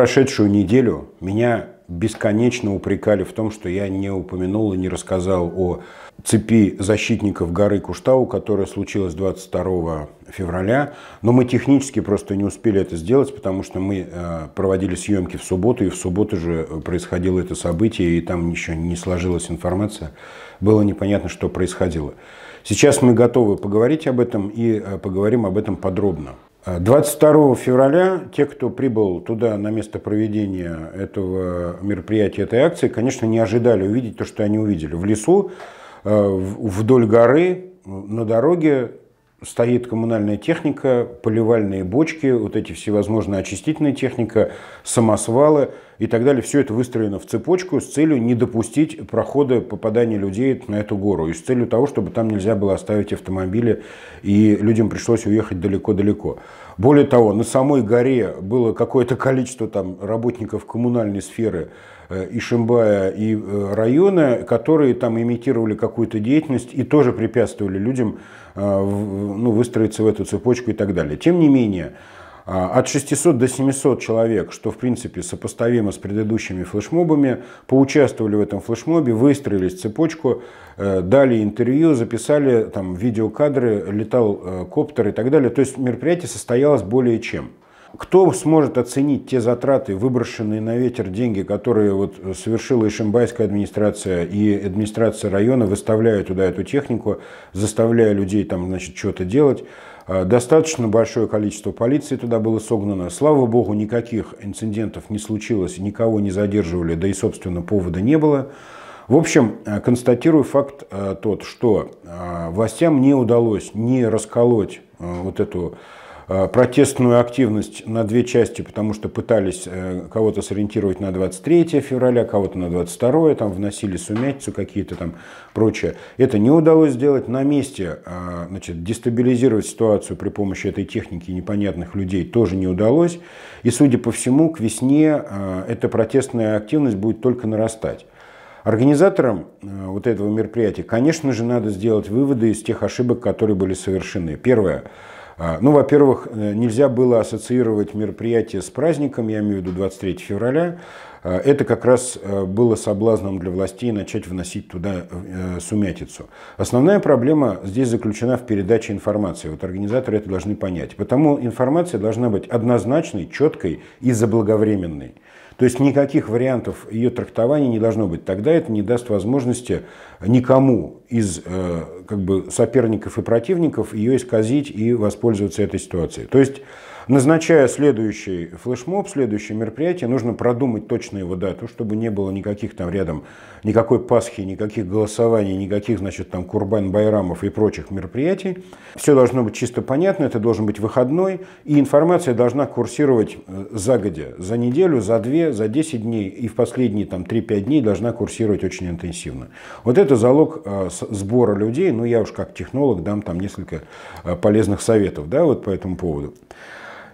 прошедшую неделю меня бесконечно упрекали в том, что я не упомянул и не рассказал о цепи защитников горы Куштау, которая случилась 22 февраля. Но мы технически просто не успели это сделать, потому что мы э, проводили съемки в субботу, и в субботу же происходило это событие, и там еще не сложилась информация. Было непонятно, что происходило. Сейчас мы готовы поговорить об этом и э, поговорим об этом подробно. 22 февраля те, кто прибыл туда на место проведения этого мероприятия, этой акции, конечно, не ожидали увидеть то, что они увидели. В лесу, э, вдоль горы, на дороге стоит коммунальная техника, поливальные бочки, вот эти всевозможные очистительная техника, самосвалы и так далее. Все это выстроено в цепочку с целью не допустить прохода попадания людей на эту гору и с целью того, чтобы там нельзя было оставить автомобили и людям пришлось уехать далеко-далеко. Более того, на самой горе было какое-то количество там работников коммунальной сферы, Э, Ишимбая и э, района, которые там имитировали какую-то деятельность и тоже препятствовали людям э, ну, выстроиться в эту цепочку и так далее. Тем не менее, а, от 600 до 700 человек, что в принципе сопоставимо с предыдущими флешмобами, поучаствовали в этом флешмобе, выстроились цепочку, дали интервью, записали там видеокадры, летал коптер и так далее. То есть мероприятие состоялось более чем. Кто сможет оценить те затраты, выброшенные на ветер деньги, которые вот э, совершила Ишимбайская администрация и администрация района, выставляя туда эту технику, заставляя людей там, значит, что-то делать? А, достаточно большое количество полиции туда было согнано. Слава богу, никаких инцидентов не случилось, никого не задерживали, да и, собственно, повода не было. В общем, э, констатирую факт э, тот, что властям не удалось не расколоть вот эту Э, протестную активность на две части, потому что пытались э, кого-то сориентировать на 23 февраля, кого-то на 22, там вносили сумятицу какие-то там прочее. Это не удалось сделать на месте, э, значит, дестабилизировать ситуацию при помощи этой техники непонятных людей тоже не удалось. И, судя по всему, к весне эта протестная активность будет только нарастать. Организаторам вот этого мероприятия, конечно же, надо сделать выводы из тех ошибок, которые были совершены. Первое. А, ну, во-первых, э, нельзя было ассоциировать мероприятие с праздником, я имею в виду 23 февраля. А, это как раз э, было соблазном для властей начать вносить туда э, сумятицу. Основная проблема здесь заключена в передаче информации. Вот организаторы это должны понять. Потому информация должна быть однозначной, четкой и заблаговременной. То есть никаких вариантов ее трактования не должно быть. Тогда это не даст возможности никому из э, как бы, соперников и противников ее исказить и воспользоваться этой ситуацией. То есть, назначая следующий флешмоб, следующее мероприятие, нужно продумать точно его дату, чтобы не было никаких там рядом, никакой Пасхи, никаких голосований, никаких, значит, там Курбан-Байрамов и прочих мероприятий. Все должно быть чисто понятно, это должен быть выходной, и информация должна курсировать э, загодя, за неделю, за две, за десять дней, и в последние там три-пять дней должна курсировать очень интенсивно. Вот это залог э, сбора людей, ну я уж как технолог дам там несколько э, полезных советов да, вот по этому поводу.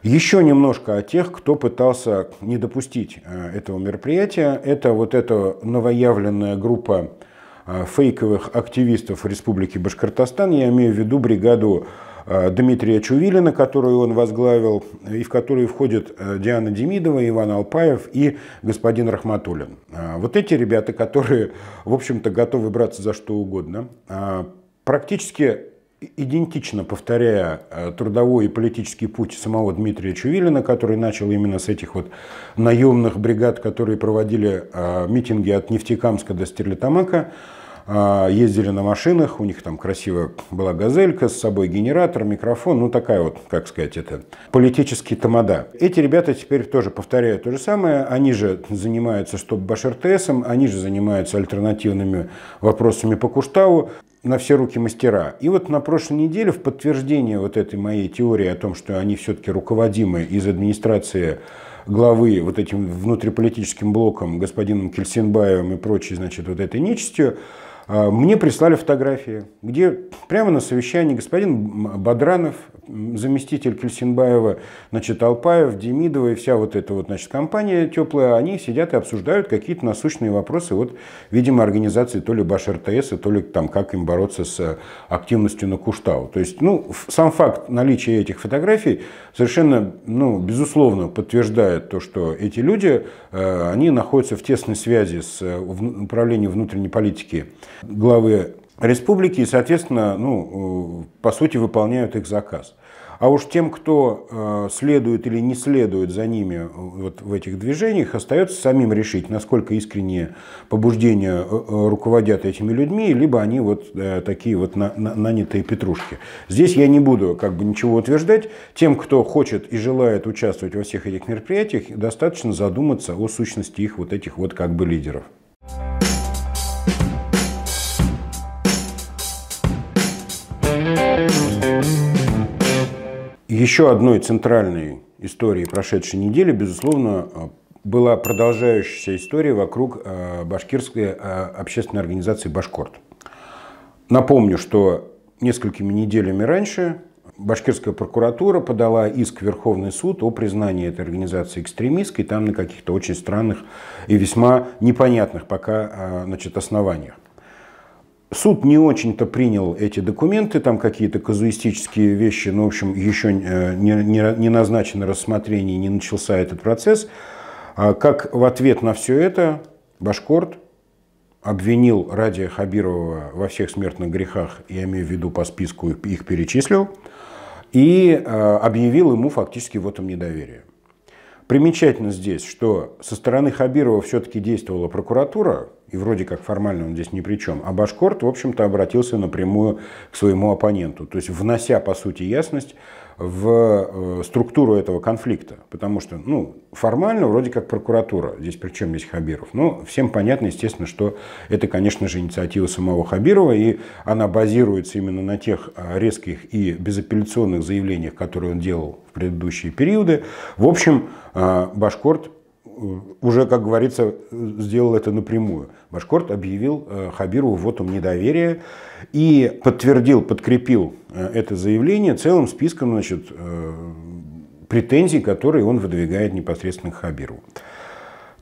Еще немножко о тех, кто пытался не допустить э, этого мероприятия. Это вот эта новоявленная группа э, фейковых активистов Республики Башкортостан. Я имею в виду бригаду Э, Дмитрия Чувилина, которую он возглавил, и в которую входят э, Диана Демидова, Иван Алпаев и господин Рахматуллин. Э, вот эти ребята, которые, в общем-то, готовы браться за что угодно, практически идентично повторяя трудовой и политический путь самого Дмитрия Чувилина, который начал именно с этих вот наемных бригад, которые проводили митинги от Нефтекамска до Стерлитамака, а, ездили на машинах, у них там красиво была газелька, с собой генератор, микрофон, ну такая вот, как сказать, это политический тамада. Эти ребята теперь тоже повторяют то же самое, они же занимаются Стопбаш РТСом, они же занимаются альтернативными вопросами по Куштаву, на все руки мастера. И вот на прошлой неделе в подтверждение вот этой моей теории о том, что они все-таки руководимы из администрации главы вот этим внутриполитическим блоком господином Кельсинбаевым и прочей, значит, вот этой нечистью, а, мне прислали фотографии, где прямо на совещании господин Бодранов, заместитель Кельсинбаева, значит, Алпаев, Демидова и вся вот эта вот, значит, компания теплая, они сидят и обсуждают какие-то насущные вопросы, вот, видимо, организации то ли Баш РТС, то ли там, как им бороться с активностью на Куштау. То есть, ну, сам факт наличия этих фотографий совершенно, ну, безусловно подтверждает то, что эти люди, э, они находятся в тесной связи с э, управлением внутренней политики главы республики и, соответственно, ну, э, по сути, выполняют их заказ. А уж тем, кто э, следует или не следует за ними э, вот в этих движениях, остается самим решить, насколько искренние побуждения руководят этими людьми, либо они вот такие вот на, на, нанятые петрушки. Здесь я не буду как бы ничего утверждать. Тем, кто хочет и желает участвовать во всех этих мероприятиях, достаточно задуматься о сущности их вот этих вот как бы лидеров. Еще одной центральной историей прошедшей недели, безусловно, э, была продолжающаяся история вокруг э, башкирской э, общественной организации «Башкорт». Напомню, что несколькими неделями раньше башкирская прокуратура подала иск в Верховный суд о признании этой организации экстремистской, там на каких-то очень странных и весьма непонятных пока значит, основаниях. Суд не очень-то принял эти документы, там какие-то казуистические вещи, но в общем, еще э, не, не, не назначено рассмотрение, не начался этот процесс. А как в ответ на все это Башкорт обвинил Радия Хабирова во всех смертных грехах, я имею в виду по списку их перечислил, и э, объявил ему фактически вотом недоверие. Примечательно здесь, что со стороны Хабирова все-таки действовала прокуратура, и вроде как формально он здесь ни при чем, а Башкорт, в общем-то, обратился напрямую к своему оппоненту, то есть внося, по сути, ясность в э, структуру этого конфликта, потому что, ну, формально вроде как прокуратура, здесь при чем здесь Хабиров, но ну, всем понятно, естественно, что это, конечно же, инициатива самого Хабирова, и она базируется именно на тех э, резких и безапелляционных заявлениях, которые он делал в предыдущие периоды. В общем, э, Башкорт Э, уже, как говорится, сделал это напрямую. Башкорт объявил э, Хабирову вотум недоверия и подтвердил, подкрепил э, это заявление целым списком значит, претензий, которые он выдвигает непосредственно к Хабирову.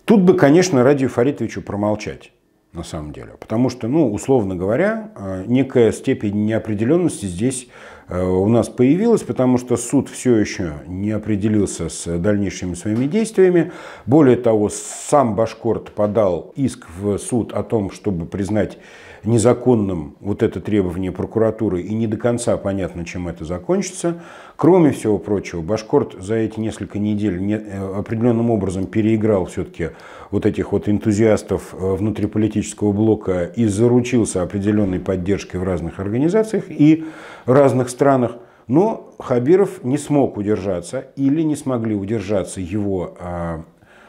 Тут бы, конечно, Радию Фаритовичу промолчать на самом деле. Потому что, ну, условно говоря, некая степень неопределенности здесь Э, у нас появилась, потому что суд все еще не определился с дальнейшими своими действиями. Более того, сам Башкорт подал иск в суд о том, чтобы признать незаконным вот это требование прокуратуры, и не до конца понятно, чем это закончится. Кроме всего прочего, Башкорт за эти несколько недель не, э, определенным образом переиграл все-таки вот этих вот энтузиастов э, внутриполитического блока и заручился определенной поддержкой в разных организациях и разных странах. Но Хабиров не смог удержаться или не смогли удержаться его а,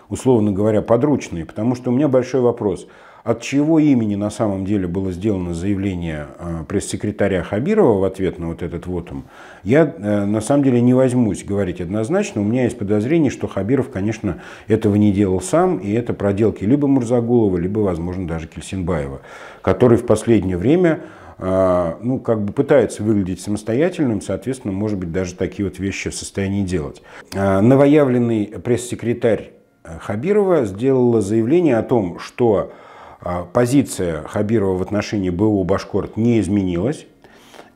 условно говоря, подручные, потому что у меня большой вопрос от чего имени на самом деле было сделано заявление э, пресс-секретаря Хабирова в ответ на вот этот вот он, я э, на самом деле не возьмусь говорить однозначно. У меня есть подозрение, что Хабиров, конечно, этого не делал сам, и это проделки либо Мурзагулова, либо, возможно, даже Кельсинбаева, который в последнее время э, ну, как бы пытается выглядеть самостоятельным, соответственно, может быть, даже такие вот вещи в состоянии делать. Новоявленный пресс-секретарь Хабирова сделала заявление о том, что а, позиция Хабирова в отношении БО «Башкорт» не изменилась.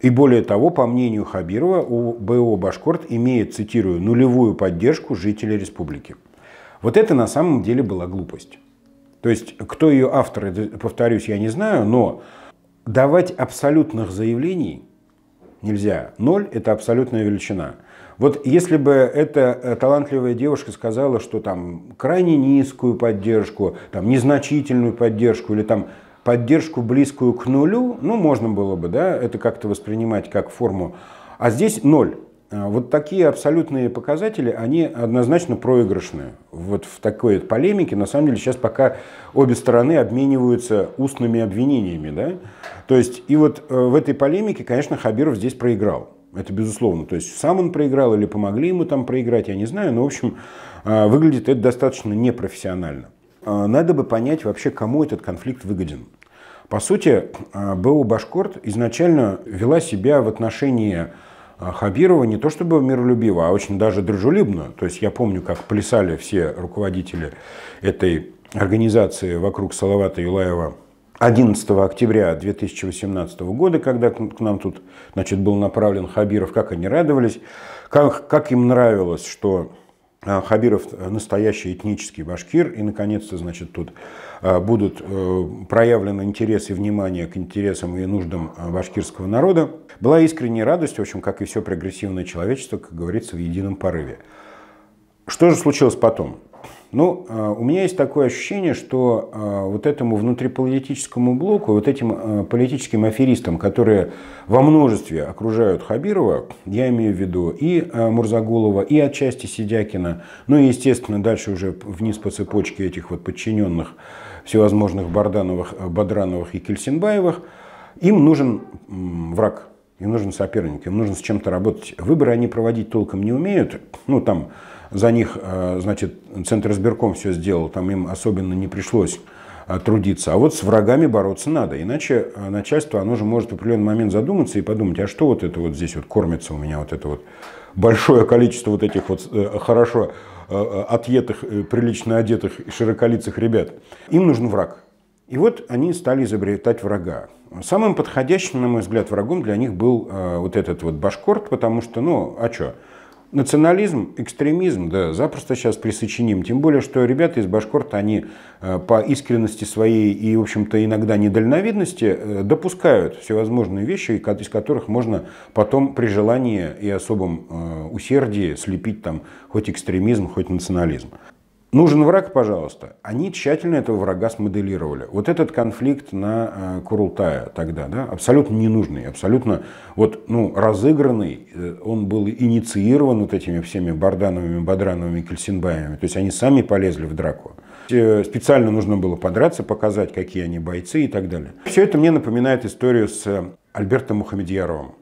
И более того, по мнению Хабирова, у БО «Башкорт» имеет, цитирую, «нулевую поддержку жителей республики». Вот это на самом деле была глупость. То есть, кто ее автор, повторюсь, я не знаю, но давать абсолютных заявлений нельзя. Ноль – это абсолютная величина – вот если бы эта э, талантливая девушка сказала, что там крайне низкую поддержку, там незначительную поддержку или там поддержку близкую к нулю, ну можно было бы, да, это как-то воспринимать как форму, а здесь ноль. А вот такие абсолютные показатели, они однозначно проигрышные. Вот в такой полемике, на самом деле, сейчас пока обе стороны обмениваются устными обвинениями. Да? То есть, и вот э, в этой полемике, конечно, Хабиров здесь проиграл. Это безусловно. То есть сам он проиграл или помогли ему там проиграть, я не знаю. Но, в общем, а, выглядит это достаточно непрофессионально. А, надо бы понять вообще, кому этот конфликт выгоден. По сути, а, БО Башкорт изначально вела себя в отношении Хабирова не то чтобы миролюбиво, а очень даже дружелюбно. То есть я помню, как плясали все руководители этой организации вокруг Салавата Юлаева 11 октября 2018 года, когда к нам тут значит, был направлен Хабиров, как они радовались, как, как им нравилось, что а, Хабиров настоящий этнический башкир, и наконец-то, значит, тут а, будут э, проявлены интерес и внимание к интересам и нуждам а, башкирского народа. Была искренняя радость, в общем, как и все прогрессивное человечество, как говорится, в едином порыве. Что же случилось потом? Ну, э, у меня есть такое ощущение, что э, вот этому внутриполитическому блоку, вот этим э, политическим аферистам, которые во множестве окружают Хабирова, я имею в виду и Мурзагулова, и отчасти Сидякина, ну и, естественно, дальше уже вниз по цепочке этих вот подчиненных всевозможных Бардановых, Бадрановых и Кельсинбаевых, им нужен враг, им нужен соперник, им нужно с чем-то работать. Выборы они проводить толком не умеют, ну там за них, э, значит, Центр избирком все сделал, там им особенно не пришлось э, трудиться. А вот с врагами бороться надо, иначе э, начальство, оно же может в определенный момент задуматься и подумать, а что вот это вот здесь вот кормится у меня, вот это вот большое количество вот этих вот хорошо отъетых, прилично одетых, широколицых ребят. Им нужен враг. И вот они стали изобретать врага. Самым подходящим, на мой взгляд, врагом для них был вот этот вот Башкорт, потому что, ну, а что? Национализм, экстремизм, да, запросто сейчас присочиним. Тем более, что ребята из Башкорта, они э, по искренности своей и, в общем-то, иногда недальновидности э, допускают всевозможные вещи, из которых можно потом при желании и особом э, усердии слепить там хоть экстремизм, хоть национализм. Нужен враг, пожалуйста. Они тщательно этого врага смоделировали. Вот этот конфликт на э, Курултая тогда, да, абсолютно ненужный, абсолютно вот, ну, разыгранный, э, он был инициирован вот этими всеми Бардановыми, Бадрановыми, Кельсинбаями. То есть они сами полезли в драку. Э, специально нужно было подраться, показать, какие они бойцы и так далее. Все это мне напоминает историю с Альбертом Мухамедьяровым.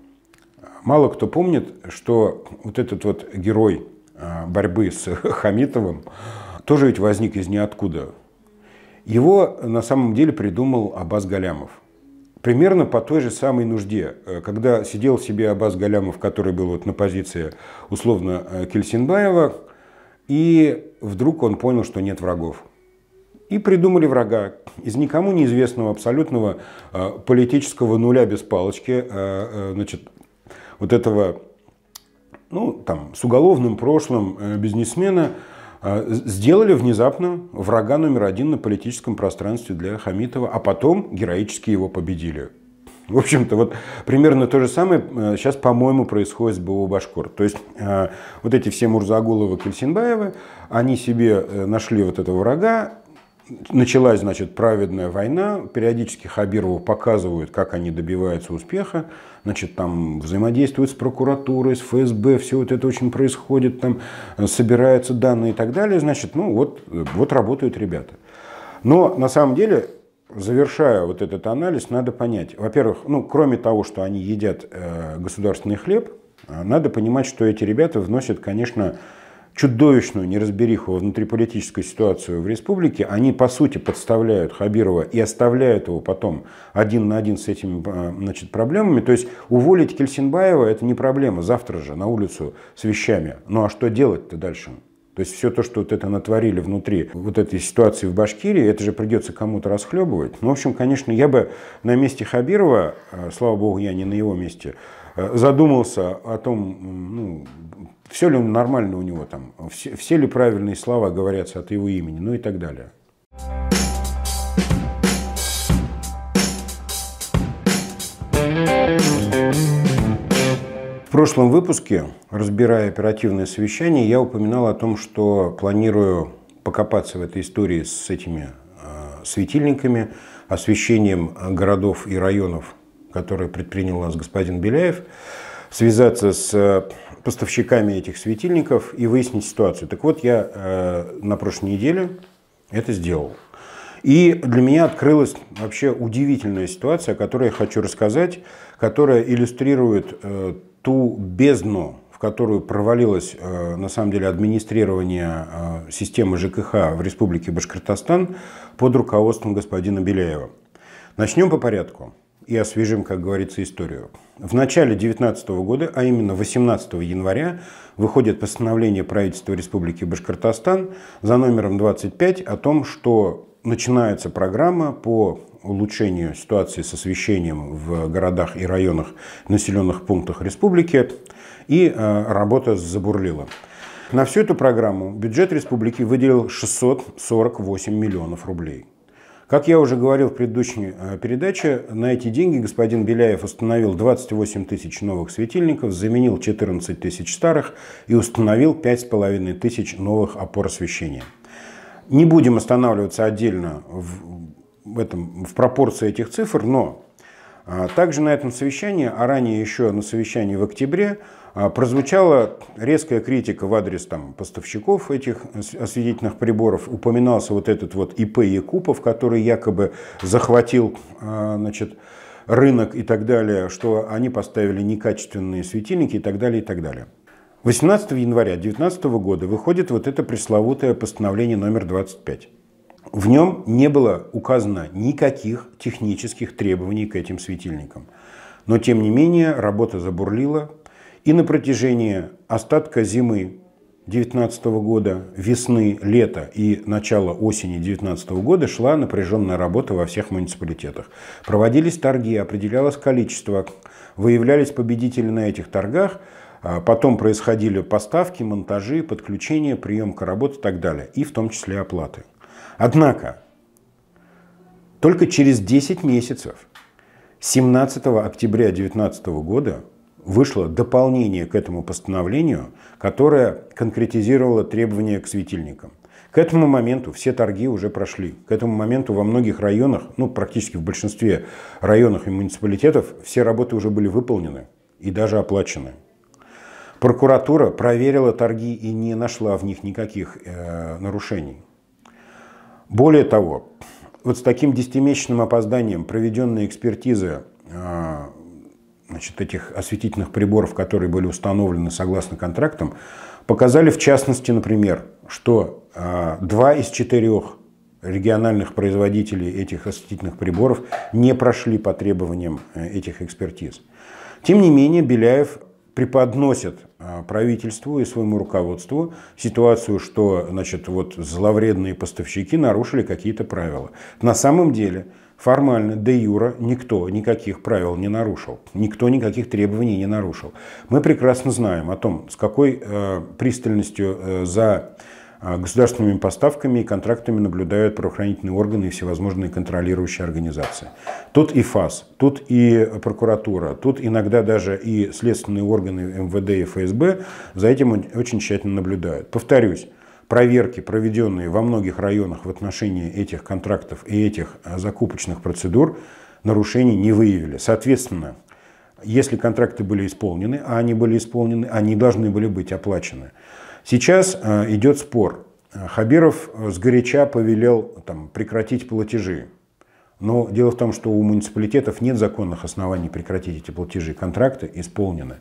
Мало кто помнит, что вот этот вот герой борьбы с Хамитовым, тоже ведь возник из ниоткуда. Его на самом деле придумал Абаз Галямов. Примерно по той же самой нужде, э, когда сидел себе Абаз Галямов, который был вот на позиции условно э, Кельсинбаева, и вдруг он понял, что нет врагов. И придумали врага из никому неизвестного абсолютного э, политического нуля без палочки, значит, вот этого, ну, там, с уголовным прошлым бизнесмена – а, сделали внезапно врага номер один на политическом пространстве для Хамитова, а потом героически его победили. В общем-то, вот примерно то же самое э, сейчас, по-моему, происходит с БО Башкор. То есть э, вот эти все Мурзагуловы, Кельсинбаевы, они себе э, нашли вот этого врага, Началась, значит, праведная война. Периодически Хабирову показывают, как они добиваются успеха. Значит, там взаимодействуют с прокуратурой, с ФСБ, все вот это очень происходит, там э, собираются данные и так далее. Значит, ну вот, э, вот работают ребята. Но на самом деле завершая вот этот анализ, надо понять, во-первых, ну, кроме того, что они едят э, государственный хлеб, э, надо понимать, что эти ребята вносят, конечно, чудовищную неразбериху во внутриполитическую ситуацию в республике, они по сути подставляют Хабирова и оставляют его потом один на один с этими а, значит, проблемами. То есть уволить Кельсинбаева это не проблема, завтра же на улицу с вещами. Ну а что делать-то дальше? То есть все то, что вот это натворили внутри вот этой ситуации в Башкирии, это же придется кому-то расхлебывать. Ну, в общем, конечно, я бы на месте Хабирова, а, слава богу, я не на его месте, Э, задумался о том, ну, все ли он нормально у него там, все, все ли правильные слова говорятся от его имени, ну и так далее. В прошлом выпуске, разбирая оперативное совещание, я упоминал о том, что планирую покопаться в этой истории с этими э, светильниками, освещением городов и районов которые предпринял у нас господин Беляев, связаться с э, поставщиками этих светильников и выяснить ситуацию. Так вот, я э, на прошлой неделе это сделал. И для меня открылась вообще удивительная ситуация, о которой я хочу рассказать, которая иллюстрирует э, ту бездну, в которую провалилось на самом деле администрирование системы ЖКХ в Республике Башкортостан под руководством господина Беляева. Начнем по порядку и освежим, как говорится, историю. В начале 2019 года, а именно 18 января, выходит постановление правительства Республики Башкортостан за номером 25 о том, что начинается программа по улучшению ситуации с освещением в городах и районах населенных пунктах республики, и э, работа забурлила. На всю эту программу бюджет республики выделил 648 миллионов рублей. Как я уже говорил в предыдущей э, передаче, на эти деньги господин Беляев установил 28 тысяч новых светильников, заменил 14 тысяч старых и установил 5,5 тысяч новых опор освещения. Не будем останавливаться отдельно в, этом, в пропорции этих цифр, но а, также на этом совещании, а ранее еще на совещании в октябре, а прозвучала резкая критика в адрес там, поставщиков этих осветительных приборов. Упоминался вот этот вот ИП Якупов, который якобы захватил а, значит, рынок и так далее, что они поставили некачественные светильники и так далее, и так далее. 18 января 2019 года выходит вот это пресловутое постановление номер 25. В нем не было указано никаких технических требований к этим светильникам. Но тем не менее работа забурлила, и на протяжении остатка зимы 2019 года, весны, лета и начала осени 2019 года шла напряженная работа во всех муниципалитетах. Проводились торги, определялось количество, выявлялись победители на этих торгах, а потом происходили поставки, монтажи, подключения, приемка работ и так далее, и в том числе оплаты. Однако, только через 10 месяцев, 17 октября 2019 года, вышло дополнение к этому постановлению, которое конкретизировало требования к светильникам. К этому моменту все торги уже прошли. К этому моменту во многих районах, ну практически в большинстве районов и муниципалитетов, все работы уже были выполнены и даже оплачены. Прокуратура проверила торги и не нашла в них никаких э, нарушений. Более того, вот с таким 10 опозданием проведенные экспертизы э, значит, этих осветительных приборов, которые были установлены согласно контрактам, показали в частности, например, что а, два из четырех региональных производителей этих осветительных приборов не прошли по требованиям э, этих экспертиз. Тем не менее, Беляев преподносит а, правительству и своему руководству ситуацию, что значит, вот зловредные поставщики нарушили какие-то правила. На самом деле, Формально, де юра, никто никаких правил не нарушил, никто никаких требований не нарушил. Мы прекрасно знаем о том, с какой э, пристальностью э, за э, государственными поставками и контрактами наблюдают правоохранительные органы и всевозможные контролирующие организации. Тут и ФАС, тут и прокуратура, тут иногда даже и следственные органы МВД и ФСБ за этим очень тщательно наблюдают. Повторюсь, проверки, проведенные во многих районах в отношении этих контрактов и этих а, закупочных процедур, нарушений не выявили. Соответственно, если контракты были исполнены, а они были исполнены, они должны были быть оплачены. Сейчас а, идет спор. Хабиров а, сгоряча повелел там, прекратить платежи. Но дело в том, что у муниципалитетов нет законных оснований прекратить эти платежи. Контракты исполнены.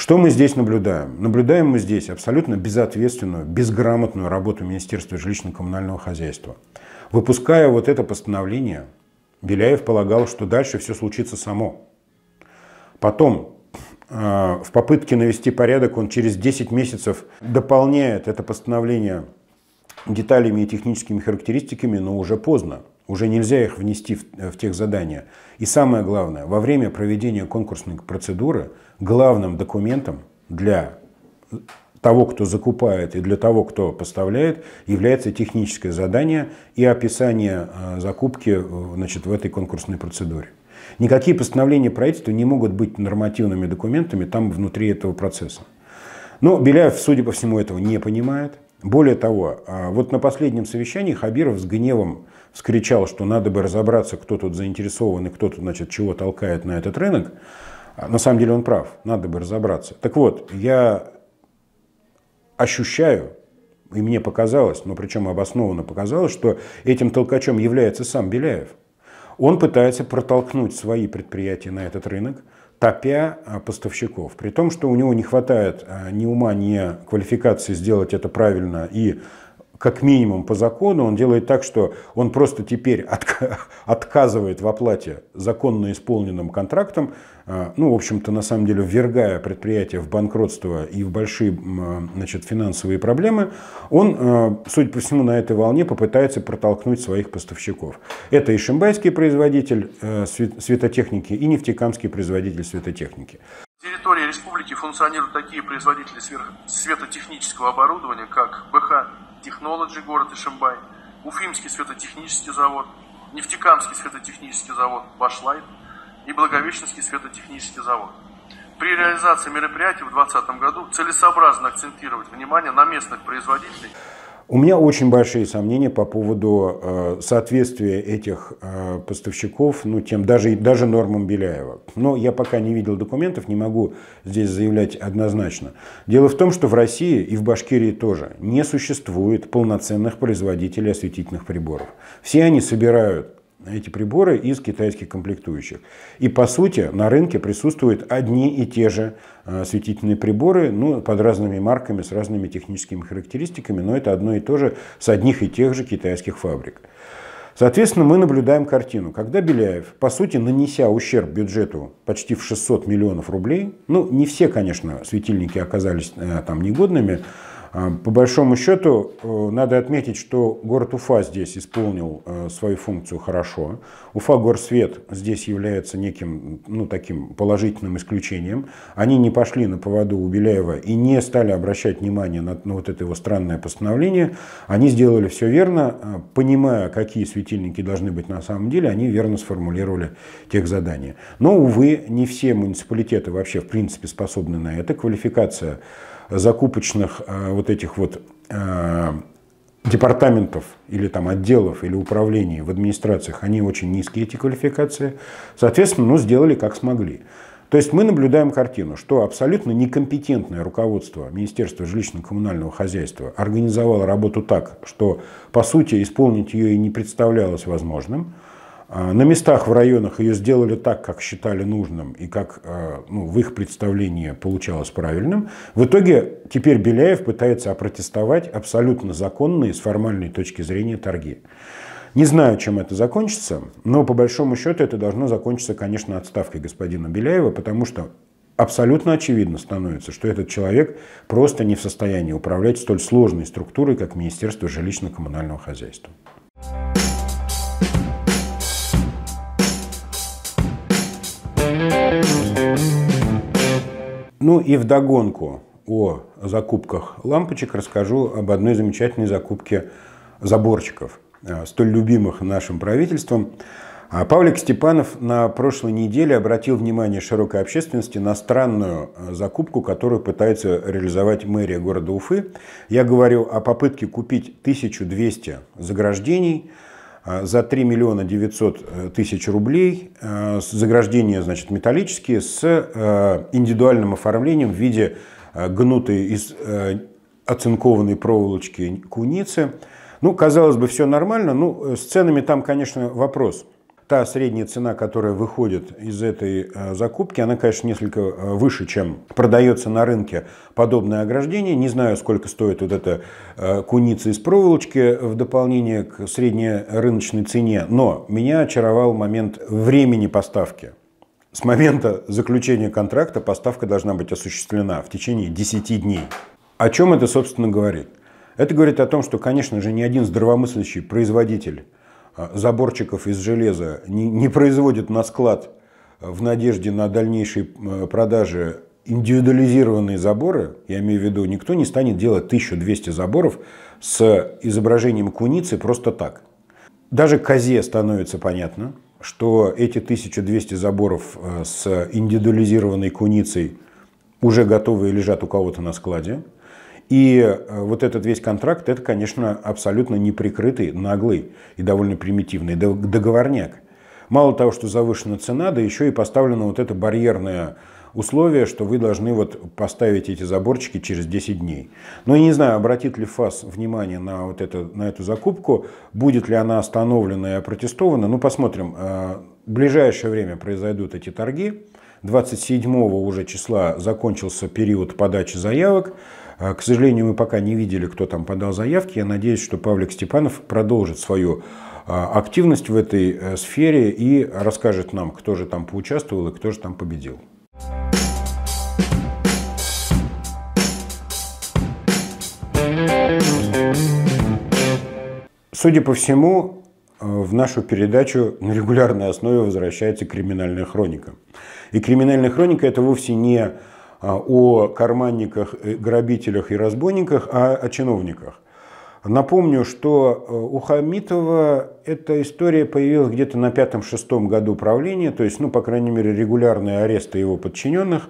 Что мы здесь наблюдаем? Наблюдаем мы здесь абсолютно безответственную, безграмотную работу Министерства жилищно-коммунального хозяйства. Выпуская вот это постановление, Беляев полагал, что дальше все случится само. Потом, э, в попытке навести порядок, он через 10 месяцев дополняет это постановление деталями и техническими характеристиками, но уже поздно. Уже нельзя их внести в, э, в тех задания. И самое главное, во время проведения конкурсной процедуры главным документом для того, кто закупает и для того, кто поставляет, является техническое задание и описание э, закупки э, значит, в этой конкурсной процедуре. Никакие постановления правительства не могут быть нормативными документами там внутри этого процесса. Но Беляев, судя по всему, этого не понимает. Более того, а, вот на последнем совещании Хабиров с гневом вскричал, что надо бы разобраться, кто тут заинтересован и кто тут, значит, чего толкает на этот рынок, а, на самом деле он прав, надо бы разобраться. Так вот, я ощущаю, и мне показалось, но причем обоснованно показалось, что этим толкачом является сам Беляев. Он пытается протолкнуть свои предприятия на этот рынок, топя а, поставщиков. При том, что у него не хватает а, ни ума, ни квалификации сделать это правильно и как минимум по закону, он делает так, что он просто теперь отка отказывает в оплате законно исполненным контрактом, а, ну, в общем-то, на самом деле, ввергая предприятие в банкротство и в большие а, значит, финансовые проблемы, он, а, судя по всему, на этой волне попытается протолкнуть своих поставщиков. Это и шимбайский производитель э, светотехники, и нефтекамский производитель светотехники. На территории республики функционируют такие производители светотехнического оборудования, как БХ Technology, город Ишимбай, Уфимский светотехнический завод, Нефтекамский светотехнический завод «Башлайт» и Благовещенский светотехнический завод. При реализации мероприятий в 2020 году целесообразно акцентировать внимание на местных производителей. У меня очень большие сомнения по поводу э, соответствия этих э, поставщиков ну, тем даже, даже нормам Беляева. Но я пока не видел документов, не могу здесь заявлять однозначно. Дело в том, что в России и в Башкирии тоже не существует полноценных производителей осветительных приборов. Все они собирают эти приборы из китайских комплектующих. И по сути на рынке присутствуют одни и те же э, светительные приборы, ну, под разными марками, с разными техническими характеристиками, но это одно и то же с одних и тех же китайских фабрик. Соответственно, мы наблюдаем картину, когда Беляев, по сути, нанеся ущерб бюджету почти в 600 миллионов рублей, ну, не все, конечно, светильники оказались э, там негодными, а, по большому счету, э, надо отметить, что город Уфа здесь исполнил э, свою функцию хорошо. Уфа Горсвет здесь является неким ну, таким положительным исключением. Они не пошли на поводу у Беляева и не стали обращать внимание на, на вот это его странное постановление. Они сделали все верно, а, понимая, какие светильники должны быть на самом деле, они верно сформулировали тех задания. Но, увы, не все муниципалитеты вообще в принципе способны на это. Квалификация закупочных э, вот этих вот э, департаментов или там отделов или управлений в администрациях, они очень низкие эти квалификации. Соответственно, ну, сделали как смогли. То есть мы наблюдаем картину, что абсолютно некомпетентное руководство Министерства жилищно-коммунального хозяйства организовало работу так, что, по сути, исполнить ее и не представлялось возможным. А, на местах в районах ее сделали так, как считали нужным и как а, ну, в их представлении получалось правильным. В итоге теперь Беляев пытается опротестовать абсолютно законные с формальной точки зрения торги. Не знаю, чем это закончится, но по большому счету это должно закончиться, конечно, отставкой господина Беляева, потому что абсолютно очевидно становится, что этот человек просто не в состоянии управлять столь сложной структурой, как Министерство жилищно-коммунального хозяйства. Ну и вдогонку о закупках лампочек расскажу об одной замечательной закупке заборчиков, э, столь любимых нашим правительством. А Павлик Степанов на прошлой неделе обратил внимание широкой общественности на странную э, закупку, которую пытается реализовать мэрия города Уфы. Я говорю о попытке купить 1200 заграждений – а, за 3 миллиона 900 э, тысяч рублей э, заграждение значит, металлические с э, индивидуальным оформлением в виде гнутой из оцинкованной проволочки куницы. Ну, казалось бы, все нормально, ну, с ценами там, конечно, вопрос та средняя цена, которая выходит из этой э, закупки, она, конечно, несколько э, выше, чем продается на рынке подобное ограждение. Не знаю, сколько стоит вот эта э, куница из проволочки в дополнение к средней рыночной цене, но меня очаровал момент времени поставки. С момента заключения контракта поставка должна быть осуществлена в течение 10 дней. О чем это, собственно, говорит? Это говорит о том, что, конечно же, ни один здравомыслящий производитель а, заборчиков из железа не, не производит на склад э, в надежде на дальнейшие э, продажи индивидуализированные заборы, я имею в виду, никто не станет делать 1200 заборов с изображением куницы просто так. Даже козе становится понятно, что эти 1200 заборов э, с индивидуализированной куницей уже готовые лежат у кого-то на складе. И э, вот этот весь контракт, это, конечно, абсолютно неприкрытый, наглый и довольно примитивный договорняк. Мало того, что завышена цена, да еще и поставлено вот это барьерное условие, что вы должны вот поставить эти заборчики через 10 дней. Но я не знаю, обратит ли ФАС внимание на, вот это, на эту закупку, будет ли она остановлена и опротестована. Ну, посмотрим. Э, в ближайшее время произойдут эти торги. 27 уже числа закончился период подачи заявок. А, к сожалению, мы пока не видели, кто там подал заявки. Я надеюсь, что Павлик Степанов продолжит свою а, активность в этой э, сфере и расскажет нам, кто же там поучаствовал и кто же там победил. Судя по всему, э, в нашу передачу на регулярной основе возвращается криминальная хроника. И криминальная хроника это вовсе не а, о карманниках, э, грабителях и разбойниках, а о чиновниках. Напомню, что э, у Хамитова эта история появилась где-то на пятом-шестом году правления, то есть, ну, по крайней мере, регулярные аресты его подчиненных,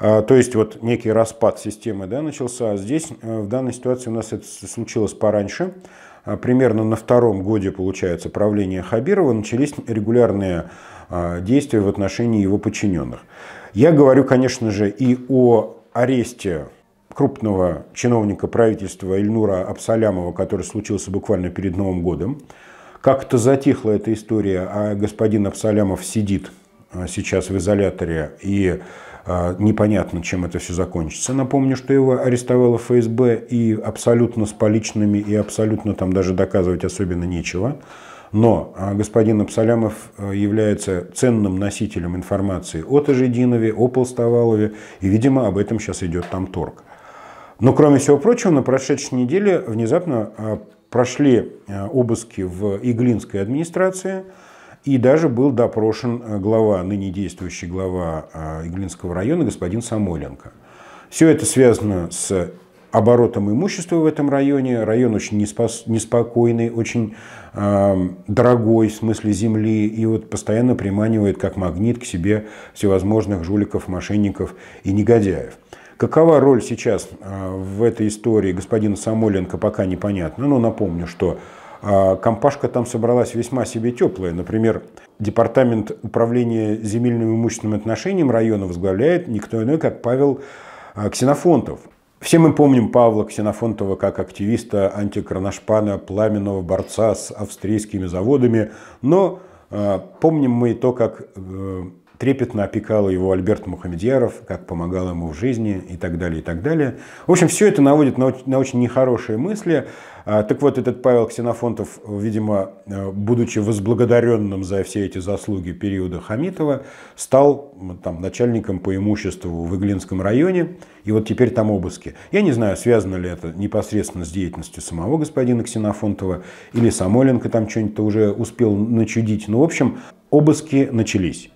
а, то есть вот некий распад системы да, начался. А здесь, э, в данной ситуации, у нас это случилось пораньше. Примерно на втором годе, получается, правления Хабирова начались регулярные действия в отношении его подчиненных. Я говорю, конечно же, и о аресте крупного чиновника правительства Ильнура Абсалямова, который случился буквально перед Новым годом. Как-то затихла эта история, а господин Абсалямов сидит а, сейчас в изоляторе и а, непонятно, чем это все закончится. Напомню, что его арестовало ФСБ и абсолютно с поличными, и абсолютно там даже доказывать особенно нечего. Но а, господин Абсалямов э, является ценным носителем информации о Тажидинове, о Полставалове, и, видимо, об этом сейчас идет там торг. Но, кроме всего прочего, на прошедшей неделе внезапно а, прошли а, обыски в Иглинской администрации, и даже был допрошен э, глава, ныне действующий глава Иглинского района, господин Самойленко. Все это связано с оборотом имущества в этом районе. Район очень неспос... неспокойный, очень э, дорогой в смысле земли. И вот постоянно приманивает как магнит к себе всевозможных жуликов, мошенников и негодяев. Какова роль сейчас э, в этой истории господина Самойленко, пока непонятно. Но напомню, что э, компашка там собралась весьма себе теплая. Например, Департамент управления земельным имущественным отношением района возглавляет никто иной, как Павел а, Ксенофонтов. Все мы помним Павла Ксенофонтова как активиста, антикроношпана, пламенного борца с австрийскими заводами, но э, помним мы и то, как э, трепетно опекал его Альберт Мухамедьяров, как помогал ему в жизни и так далее, и так далее. В общем, все это наводит на, на очень нехорошие мысли. А, так вот, этот Павел Ксенофонтов, видимо, э, будучи возблагодаренным за все эти заслуги периода Хамитова, стал там, начальником по имуществу в Иглинском районе, и вот теперь там обыски. Я не знаю, связано ли это непосредственно с деятельностью самого господина Ксенофонтова, или Самойленко там что-нибудь уже успел начудить, но, ну, в общем, обыски начались.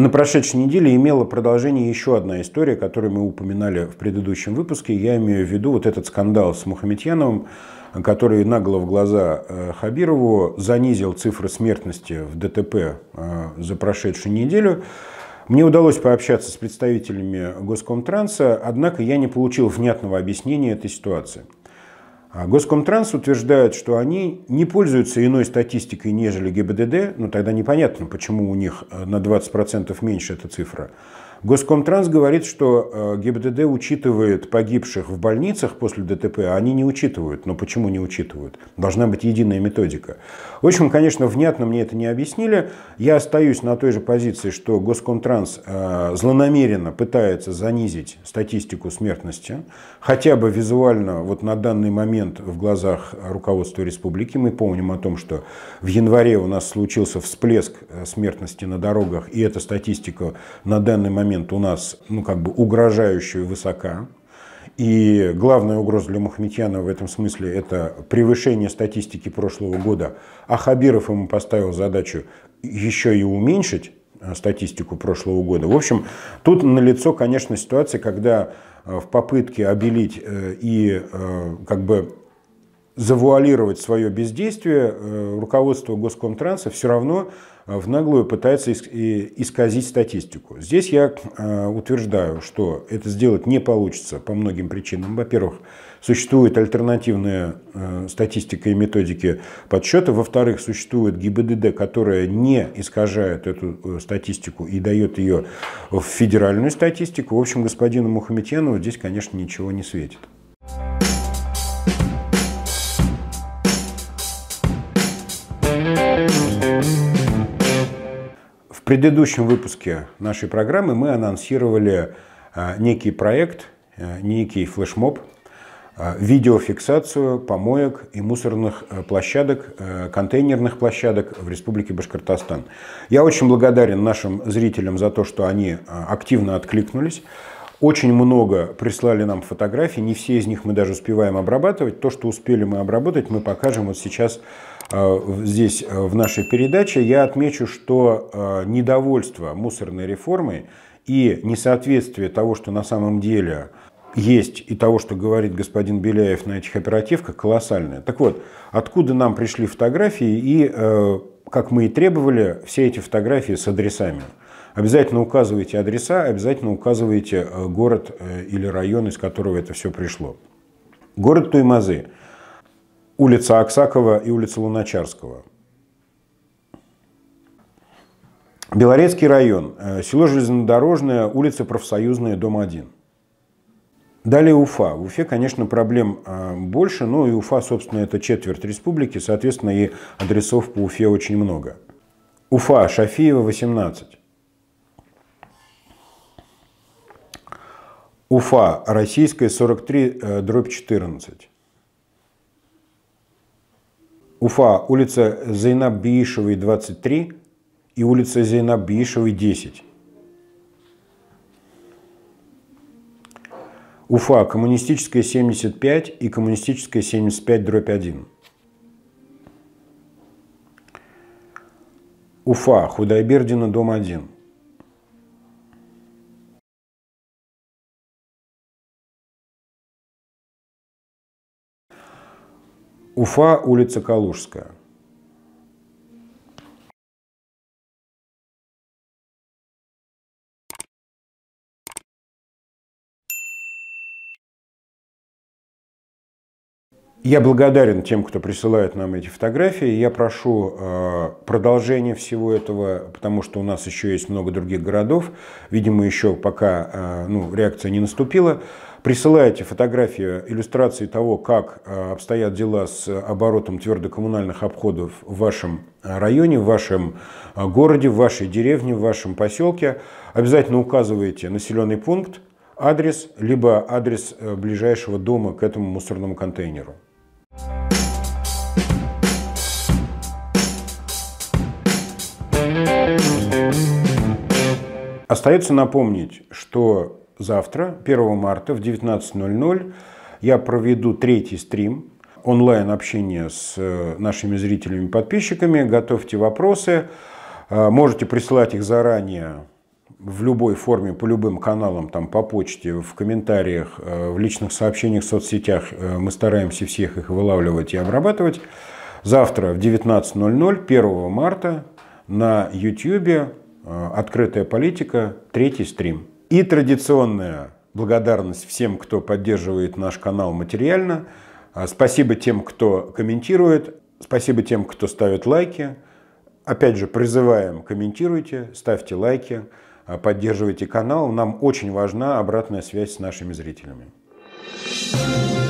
На прошедшей неделе имела продолжение еще одна история, которую мы упоминали в предыдущем выпуске. Я имею в виду вот этот скандал с Мухаметьяновым, который нагло в глаза э, Хабирову занизил цифры смертности в ДТП э, за прошедшую неделю. Мне удалось пообщаться с представителями Госкомтранса, однако я не получил внятного объяснения этой ситуации. А Госкомтранс утверждает, что они не пользуются иной статистикой, нежели ГИБДД. Ну, тогда непонятно, почему у них э, на 20% меньше эта цифра. Госкомтранс говорит, что э, ГИБДД учитывает погибших в больницах после ДТП, а они не учитывают. Но почему не учитывают? Должна быть единая методика. В общем, конечно, внятно мне это не объяснили. Я остаюсь на той же позиции, что Госкомтранс э, злонамеренно пытается занизить статистику смертности, хотя бы визуально вот на данный момент в глазах руководства республики. Мы помним о том, что в январе у нас случился всплеск э, смертности на дорогах, и эта статистика на данный момент момент у нас ну, как бы угрожающе высока. И главная угроза для Мухаметьяна в этом смысле – это превышение статистики прошлого года. А Хабиров ему поставил задачу еще и уменьшить э, статистику прошлого года. В общем, тут налицо, конечно, ситуация, когда э, в попытке обелить э, и как бы завуалировать свое бездействие, руководство Госкомтранса все равно Э, в наглую пытается исказить статистику. Здесь я э, утверждаю, что это сделать не получится по многим причинам. Во-первых, существует альтернативная э, статистика и методики подсчета. Во-вторых, существует ГИБДД, которая не искажает эту статистику и дает ее в федеральную статистику. В общем, господину Мухаметьянову здесь, конечно, ничего не светит. предыдущем выпуске нашей программы мы анонсировали а, некий проект, а, некий флешмоб, а, видеофиксацию помоек и мусорных площадок, контейнерных площадок в Республике Башкортостан. Я очень благодарен нашим зрителям за то, что они активно откликнулись. Очень много прислали нам фотографий, не все из них мы даже успеваем обрабатывать. То, что успели мы обработать, мы покажем вот сейчас э, здесь э, в нашей передаче. Я отмечу, что э, недовольство мусорной реформой и несоответствие того, что на самом деле есть и того, что говорит господин Беляев на этих оперативках, колоссальное. Так вот, откуда нам пришли фотографии и, как мы и требовали, все эти фотографии с адресами. Обязательно указывайте адреса, обязательно указывайте э, город э, или район, из которого это все пришло. Город Туймазы, улица Аксакова и улица Луначарского. Белорецкий район, э, село Железнодорожное, улица Профсоюзная, дом 1. Далее Уфа. В Уфе, конечно, проблем больше, но и Уфа, собственно, это четверть республики, соответственно, и адресов по Уфе очень много. Уфа, Шафиева, 18. Уфа, Российская, 43, э, дробь 14. Уфа, улица Зайнаб Биишевой, 23 и улица Зайнаб Биишевой, 10. Уфа, коммунистическая 75 и коммунистическая 75 дробь 1. Уфа, Худайбердина, дом 1. Уфа, улица Калужская. Я благодарен тем, кто присылает нам эти фотографии. Я прошу э, продолжения всего этого, потому что у нас еще есть много других городов. Видимо, еще пока э, ну, реакция не наступила присылаете фотографию, иллюстрации того, как э, обстоят дела с оборотом твердокоммунальных обходов в вашем э, районе, в вашем э, городе, в вашей деревне, в вашем поселке. Обязательно указывайте населенный пункт, адрес, либо адрес ближайшего дома к этому мусорному контейнеру. Остается напомнить, что завтра, 1 марта в 19.00, я проведу третий стрим онлайн общение с э, нашими зрителями и подписчиками. Готовьте вопросы. Э, можете присылать их заранее в любой форме, по любым каналам, там, по почте, в комментариях, э, в личных сообщениях в соцсетях. Мы стараемся всех их вылавливать и обрабатывать. Завтра в 19.00, 1 марта, на YouTube «Открытая политика», третий стрим. И традиционная благодарность всем, кто поддерживает наш канал материально. А, спасибо тем, кто комментирует. Спасибо тем, кто ставит лайки. Опять же, призываем, комментируйте, ставьте лайки, а, поддерживайте канал. Нам очень важна обратная связь с нашими зрителями. Thank you